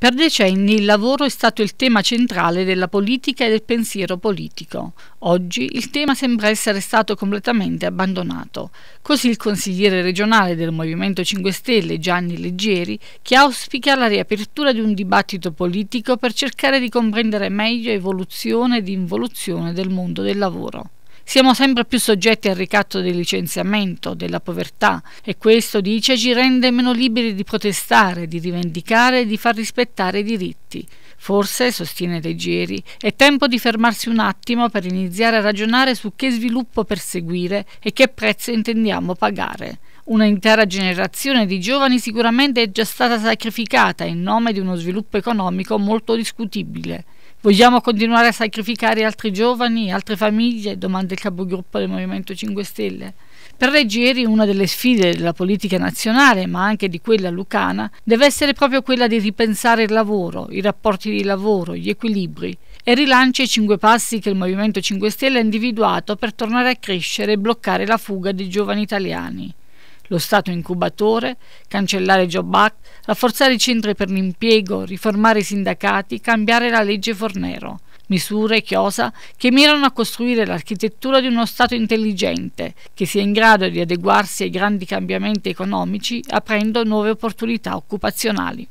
Per decenni il lavoro è stato il tema centrale della politica e del pensiero politico. Oggi il tema sembra essere stato completamente abbandonato. Così il consigliere regionale del Movimento 5 Stelle Gianni Leggeri, che auspica la riapertura di un dibattito politico per cercare di comprendere meglio evoluzione ed involuzione del mondo del lavoro. Siamo sempre più soggetti al ricatto del licenziamento, della povertà e questo, dice, ci rende meno liberi di protestare, di rivendicare e di far rispettare i diritti diritti. Forse, sostiene Leggeri, è tempo di fermarsi un attimo per iniziare a ragionare su che sviluppo perseguire e che prezzo intendiamo pagare. Un'intera generazione di giovani sicuramente è già stata sacrificata in nome di uno sviluppo economico molto discutibile. Vogliamo continuare a sacrificare altri giovani, altre famiglie? domanda il capogruppo del Movimento 5 Stelle. Per Reggieri una delle sfide della politica nazionale, ma anche di quella lucana, deve essere proprio quella di ripensare il lavoro, i rapporti di lavoro, gli equilibri e rilancia i cinque passi che il Movimento 5 Stelle ha individuato per tornare a crescere e bloccare la fuga dei giovani italiani lo Stato incubatore, cancellare Job Act, rafforzare i centri per l'impiego, riformare i sindacati, cambiare la legge Fornero misure chiosa che mirano a costruire l'architettura di uno Stato intelligente, che sia in grado di adeguarsi ai grandi cambiamenti economici aprendo nuove opportunità occupazionali.